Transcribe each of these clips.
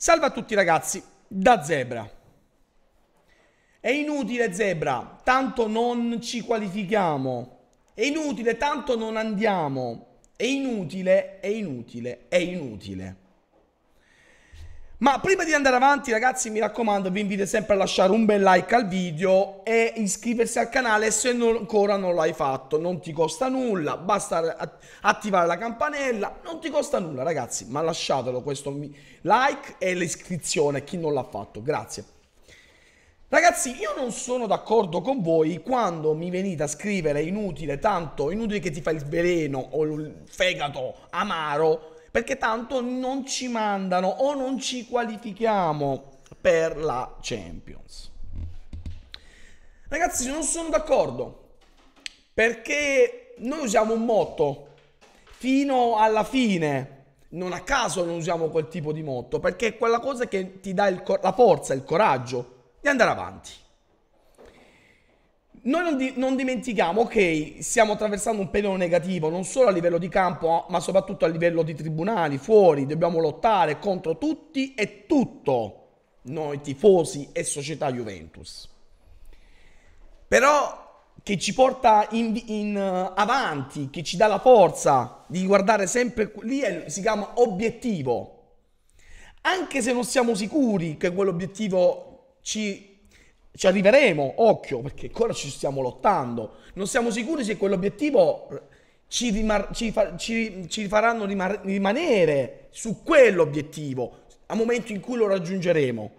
Salve a tutti ragazzi, da Zebra. È inutile Zebra, tanto non ci qualifichiamo. È inutile, tanto non andiamo. È inutile, è inutile, è inutile. Ma prima di andare avanti ragazzi mi raccomando vi invito sempre a lasciare un bel like al video e iscriversi al canale se non, ancora non l'hai fatto, non ti costa nulla, basta attivare la campanella, non ti costa nulla ragazzi, ma lasciatelo questo like e l'iscrizione chi non l'ha fatto, grazie. Ragazzi io non sono d'accordo con voi quando mi venite a scrivere inutile, tanto inutile che ti fa il veleno o il fegato amaro perché tanto non ci mandano o non ci qualifichiamo per la Champions. Ragazzi, non sono d'accordo perché noi usiamo un motto fino alla fine. Non a caso non usiamo quel tipo di motto perché è quella cosa che ti dà la forza, il coraggio di andare avanti. Noi non, di- non, dimentichiamo, ok, stiamo attraversando un periodo negativo, non solo a livello di campo, eh, ma soprattutto a livello di tribunali, fuori, dobbiamo lottare contro tutti e tutto, noi tifosi e società Juventus. Però che ci porta in, in uh, avanti, che ci dà la forza di guardare sempre, lì è, si chiama obiettivo. Anche se non siamo sicuri che quell'obiettivo ci ci arriveremo, occhio, perché ancora ci stiamo lottando. Non siamo sicuri se quell'obiettivo ci, rimar- ci, fa- ci, ci faranno rimar- rimanere su quell'obiettivo al momento in cui lo raggiungeremo.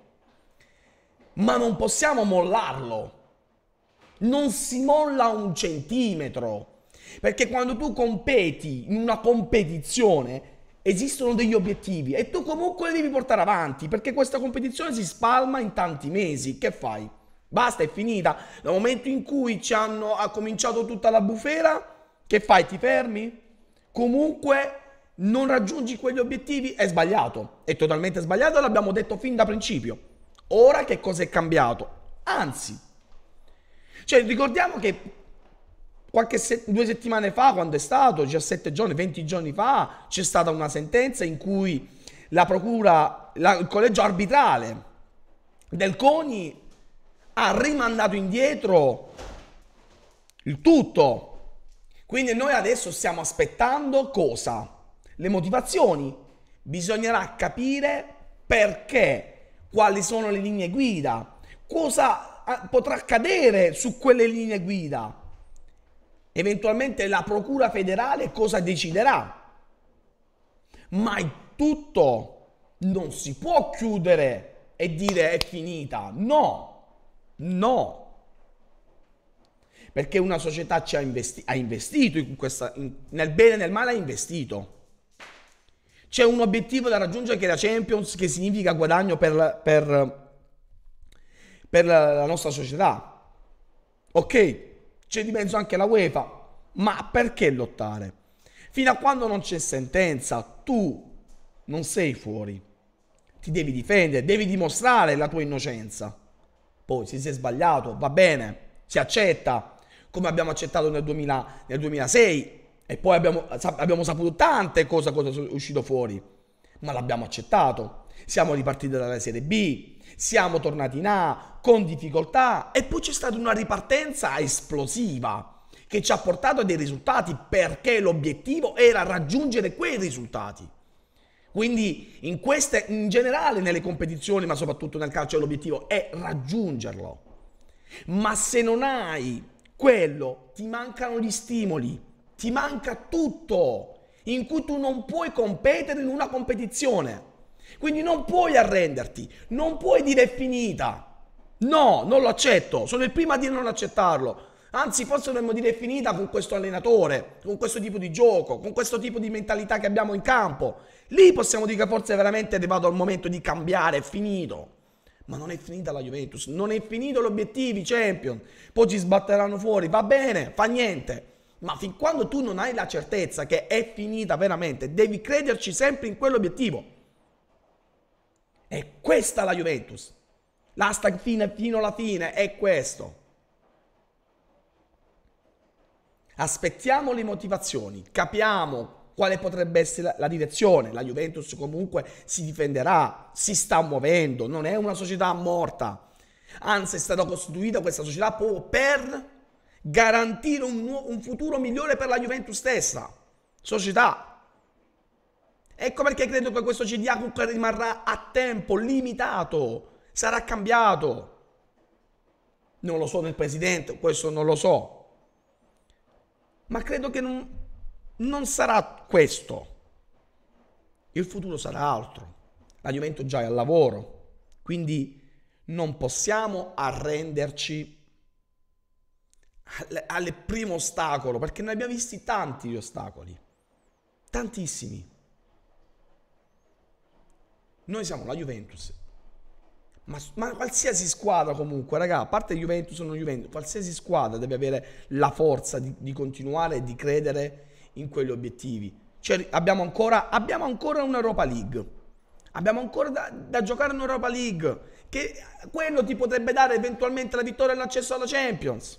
Ma non possiamo mollarlo. Non si molla un centimetro. Perché quando tu competi in una competizione esistono degli obiettivi e tu comunque li devi portare avanti perché questa competizione si spalma in tanti mesi. Che fai? Basta, è finita. Dal momento in cui ci hanno, ha cominciato tutta la bufera, che fai? Ti fermi? Comunque non raggiungi quegli obiettivi? È sbagliato. È totalmente sbagliato, l'abbiamo detto fin da principio. Ora che cosa è cambiato? Anzi, cioè ricordiamo che qualche se- due settimane fa, quando è stato, 17 giorni, 20 giorni fa, c'è stata una sentenza in cui la procura, la, il collegio arbitrale del CONI ha rimandato indietro il tutto. Quindi noi adesso stiamo aspettando cosa? Le motivazioni. Bisognerà capire perché, quali sono le linee guida, cosa ah, potrà accadere su quelle linee guida. Eventualmente la Procura federale cosa deciderà. Ma il tutto non si può chiudere e dire è finita. No, No. Perché una società ci ha, investi- ha investito in questa, in, nel bene e nel male ha investito. C'è un obiettivo da raggiungere che è la Champions, che significa guadagno per, per, per la nostra società. Ok, c'è di mezzo anche la UEFA, ma perché lottare? Fino a quando non c'è sentenza, tu non sei fuori. Ti devi difendere, devi dimostrare la tua innocenza poi se si è sbagliato va bene, si accetta, come abbiamo accettato nel, 2000, nel 2006 e poi abbiamo, abbiamo saputo tante cose, cosa è uscito fuori, ma l'abbiamo accettato. Siamo ripartiti dalla Serie B, siamo tornati in A con difficoltà e poi c'è stata una ripartenza esplosiva che ci ha portato a dei risultati perché l'obiettivo era raggiungere quei risultati. Quindi in queste, in generale nelle competizioni, ma soprattutto nel calcio, l'obiettivo è raggiungerlo. Ma se non hai quello, ti mancano gli stimoli, ti manca tutto in cui tu non puoi competere in una competizione. Quindi non puoi arrenderti, non puoi dire è finita. No, non lo accetto, sono il primo a dire non accettarlo. Anzi, forse dovremmo dire è finita con questo allenatore, con questo tipo di gioco, con questo tipo di mentalità che abbiamo in campo. Lì possiamo dire che forse veramente è arrivato il momento di cambiare, è finito. Ma non è finita la Juventus, non è finito gli obiettivi, Champion. Poi ci sbatteranno fuori, va bene, fa niente. Ma fin quando tu non hai la certezza che è finita veramente, devi crederci sempre in quell'obiettivo. È questa la Juventus. L'hashtag fine fino alla fine è questo. Aspettiamo le motivazioni, capiamo quale potrebbe essere la direzione. La Juventus comunque si difenderà, si sta muovendo, non è una società morta. Anzi, è stata costituita questa società proprio per garantire un, un futuro migliore per la Juventus stessa. Società. Ecco perché credo che questo CDA comunque rimarrà a tempo limitato, sarà cambiato. Non lo so del presidente, questo non lo so ma credo che non, non sarà questo. Il futuro sarà altro. La Juventus già è al lavoro, quindi non possiamo arrenderci al primo ostacolo, perché ne abbiamo visti tanti gli ostacoli, tantissimi. Noi siamo la Juventus ma, ma, qualsiasi squadra comunque, raga, a parte Juventus o non Juventus, qualsiasi squadra deve avere la forza di, di continuare e di credere in quegli obiettivi. Cioè, abbiamo ancora, abbiamo ancora un'Europa League. Abbiamo ancora da, da giocare un'Europa League. Che quello ti potrebbe dare eventualmente la vittoria e l'accesso alla Champions.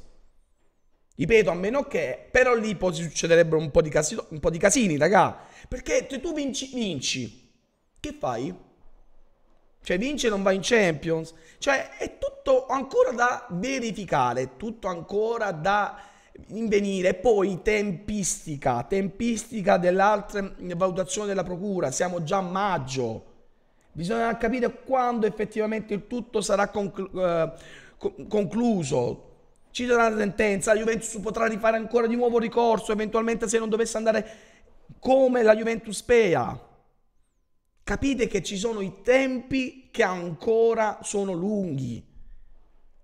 Ripeto, a meno che... Però lì poi succederebbero un po' di, casino, un po di casini, raga. Perché se tu vinci, vinci. Che fai? Cioè vince e non va in Champions. Cioè è tutto ancora da verificare, tutto ancora da invenire. Poi tempistica, tempistica dell'altra valutazione della procura. Siamo già a maggio. Bisogna capire quando effettivamente il tutto sarà conclu- eh, concluso. Ci sarà una sentenza, la Juventus potrà rifare ancora di nuovo ricorso, eventualmente se non dovesse andare come la Juventus Pea. Capite che ci sono i tempi che ancora sono lunghi.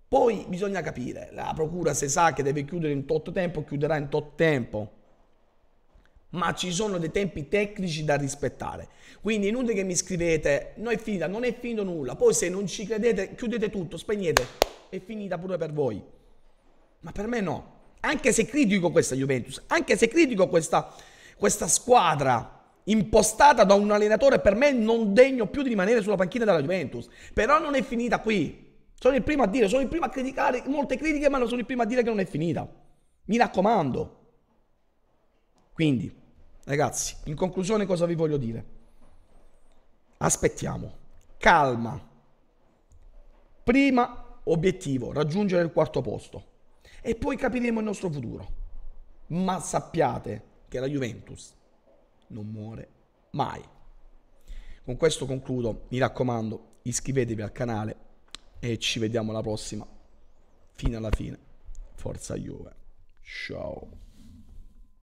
Poi bisogna capire, la procura se sa che deve chiudere in tot tempo, chiuderà in tot tempo. Ma ci sono dei tempi tecnici da rispettare. Quindi inutile che mi scrivete, no è finita, non è finito nulla. Poi se non ci credete, chiudete tutto, spegnete, è finita pure per voi. Ma per me no. Anche se critico questa Juventus, anche se critico questa, questa squadra, impostata da un allenatore per me non degno più di rimanere sulla panchina della Juventus. Però non è finita qui. Sono il primo a dire, sono il primo a criticare molte critiche, ma non sono il primo a dire che non è finita. Mi raccomando. Quindi, ragazzi, in conclusione cosa vi voglio dire? Aspettiamo. Calma. Prima obiettivo, raggiungere il quarto posto. E poi capiremo il nostro futuro. Ma sappiate che la Juventus non muore mai. Con questo concludo, mi raccomando, iscrivetevi al canale e ci vediamo alla prossima. Fino alla fine. Forza Juve. Ciao.